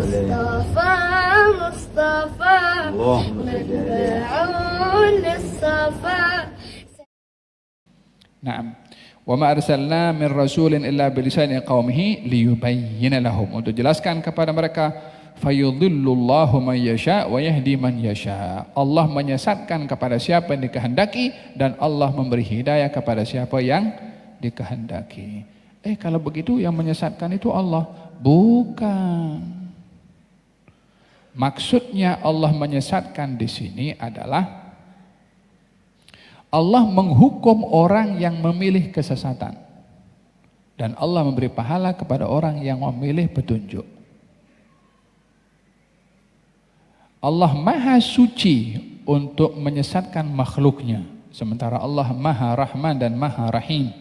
مصطفى مصطفى Mustafa. الصفا نعم وما arsalna min rasulin illa bilisani qaumihi liyubayyana lahum untuk jelaskan kepada mereka fayudhillullahu man yasha wa yahdi man yasha Allah menyesatkan kepada siapa yang dikehendaki dan Allah memberi hidayah kepada siapa yang dikehendaki eh kalau begitu yang menyesatkan itu Allah bukan Maksudnya Allah menyesatkan di sini adalah Allah menghukum orang yang memilih kesesatan. Dan Allah memberi pahala kepada orang yang memilih petunjuk. Allah maha suci untuk menyesatkan makhluknya. Sementara Allah maha rahman dan maha rahim.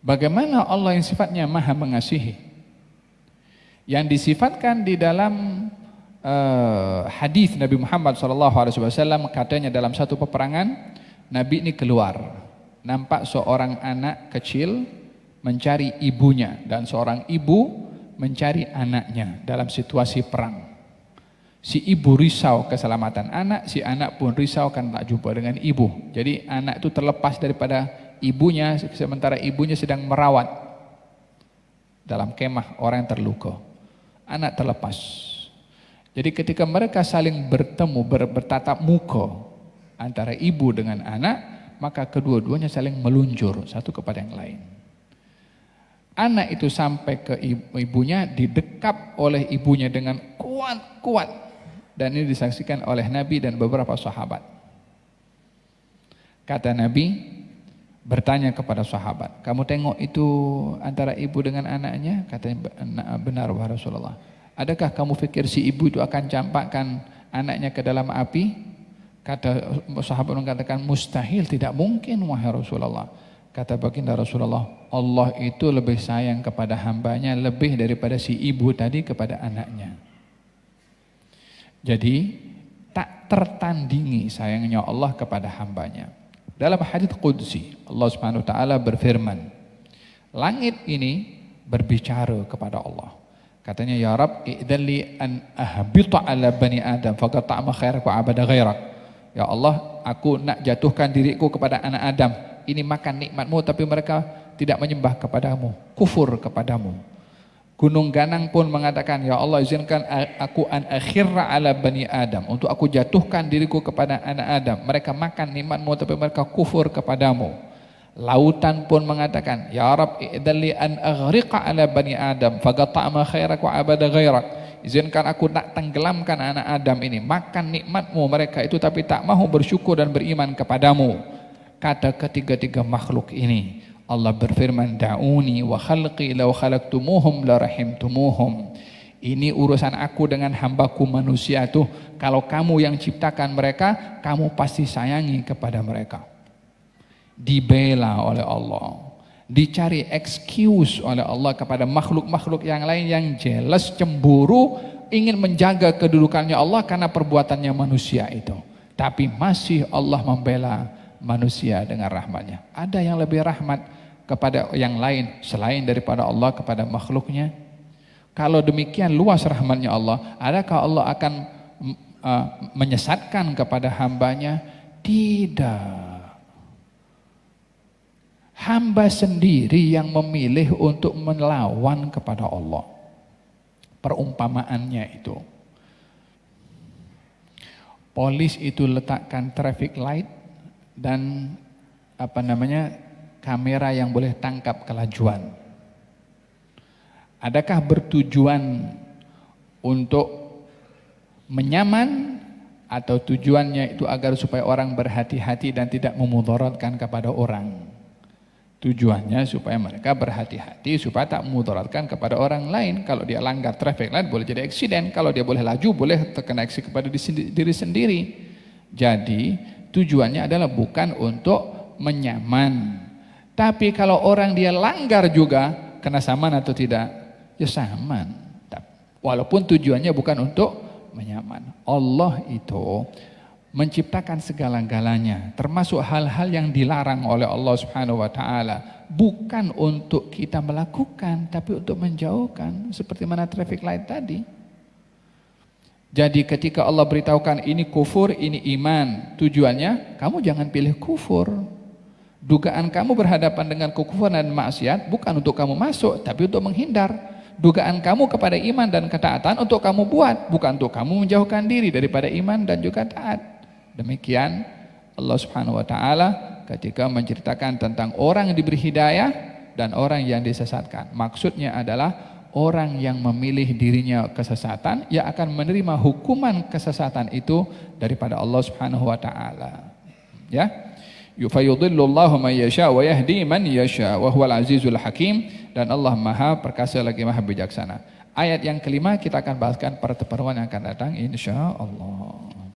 Bagaimana Allah yang sifatnya maha mengasihi? yang disifatkan di dalam uh, hadis Nabi Muhammad SAW katanya dalam satu peperangan Nabi ini keluar nampak seorang anak kecil mencari ibunya dan seorang ibu mencari anaknya dalam situasi perang. Si ibu risau keselamatan anak, si anak pun risau karena tak jumpa dengan ibu. Jadi anak itu terlepas daripada ibunya sementara ibunya sedang merawat dalam kemah orang yang terluka anak terlepas. Jadi ketika mereka saling bertemu, ber, bertatap muka antara ibu dengan anak, maka kedua-duanya saling meluncur satu kepada yang lain. Anak itu sampai ke ibunya, didekap oleh ibunya dengan kuat-kuat. Dan ini disaksikan oleh Nabi dan beberapa sahabat. Kata Nabi, bertanya kepada sahabat, kamu tengok itu antara ibu dengan anaknya? Katanya benar wahai Rasulullah. Adakah kamu pikir si ibu itu akan campakkan anaknya ke dalam api? Kata sahabat mengatakan mustahil, tidak mungkin wahai Rasulullah. Kata baginda Rasulullah, Allah itu lebih sayang kepada hambanya lebih daripada si ibu tadi kepada anaknya. Jadi tak tertandingi sayangnya Allah kepada hambanya. Dalam hadis Qudsi, Allah Subhanahu wa taala berfirman, langit ini berbicara kepada Allah. Katanya ya Rab, idali an ahbita ala bani Adam Fakat tak khairaka abada ghairak. Ya Allah, aku nak jatuhkan diriku kepada anak Adam. Ini makan nikmatmu tapi mereka tidak menyembah kepadamu, kufur kepadamu. Gunung Ganang pun mengatakan, Ya Allah izinkan aku an akhirra ala bani Adam. Untuk aku jatuhkan diriku kepada anak Adam. Mereka makan nikmatmu tapi mereka kufur kepadamu. Lautan pun mengatakan, Ya Rab i'dalli an aghriqa ala bani Adam. Fagata'ama khairak wa abada ghairak. Izinkan aku tak tenggelamkan anak Adam ini. Makan nikmatmu mereka itu tapi tak mau bersyukur dan beriman kepadamu. Kata ketiga-tiga makhluk ini. Allah berfirman, "Da'uni wa khalqi law khalaqtumuhum la rahimtumuhum." Ini urusan aku dengan hambaku manusia tuh. Kalau kamu yang ciptakan mereka, kamu pasti sayangi kepada mereka. Dibela oleh Allah. Dicari excuse oleh Allah kepada makhluk-makhluk yang lain yang jealous, cemburu, ingin menjaga kedudukannya Allah karena perbuatannya manusia itu. Tapi masih Allah membela manusia dengan rahmatnya. Ada yang lebih rahmat, kepada yang lain selain daripada Allah kepada makhluknya? Kalau demikian luas rahmatnya Allah, adakah Allah akan mm, uh, menyesatkan kepada hambanya? Tidak. Hamba sendiri yang memilih untuk melawan kepada Allah. Perumpamaannya itu. Polis itu letakkan traffic light dan apa namanya kamera yang boleh tangkap kelajuan? Adakah bertujuan untuk menyaman atau tujuannya itu agar supaya orang berhati-hati dan tidak memudaratkan kepada orang. Tujuannya supaya mereka berhati-hati supaya tak memudaratkan kepada orang lain. Kalau dia langgar traffic light boleh jadi eksiden, kalau dia boleh laju boleh terkena eksiden kepada diri sendiri. Jadi tujuannya adalah bukan untuk menyaman tapi kalau orang dia langgar juga, kena saman atau tidak? Ya saman. Walaupun tujuannya bukan untuk menyaman. Allah itu menciptakan segala-galanya, termasuk hal-hal yang dilarang oleh Allah Subhanahu wa taala, bukan untuk kita melakukan, tapi untuk menjauhkan, seperti mana traffic light tadi. Jadi ketika Allah beritahukan ini kufur, ini iman, tujuannya kamu jangan pilih kufur. Dugaan kamu berhadapan dengan kekufuran dan maksiat bukan untuk kamu masuk, tapi untuk menghindar. Dugaan kamu kepada iman dan ketaatan untuk kamu buat, bukan untuk kamu menjauhkan diri daripada iman dan juga taat. Demikian Allah Subhanahu wa taala ketika menceritakan tentang orang yang diberi hidayah dan orang yang disesatkan. Maksudnya adalah orang yang memilih dirinya kesesatan ia akan menerima hukuman kesesatan itu daripada Allah Subhanahu wa taala. Ya. Yufayudillu Allahu man yasha wa yahdi man yasha wa huwal azizul hakim dan Allah Maha perkasa lagi Maha bijaksana. Ayat yang kelima kita akan bahaskan pada pertemuan yang akan datang insyaallah.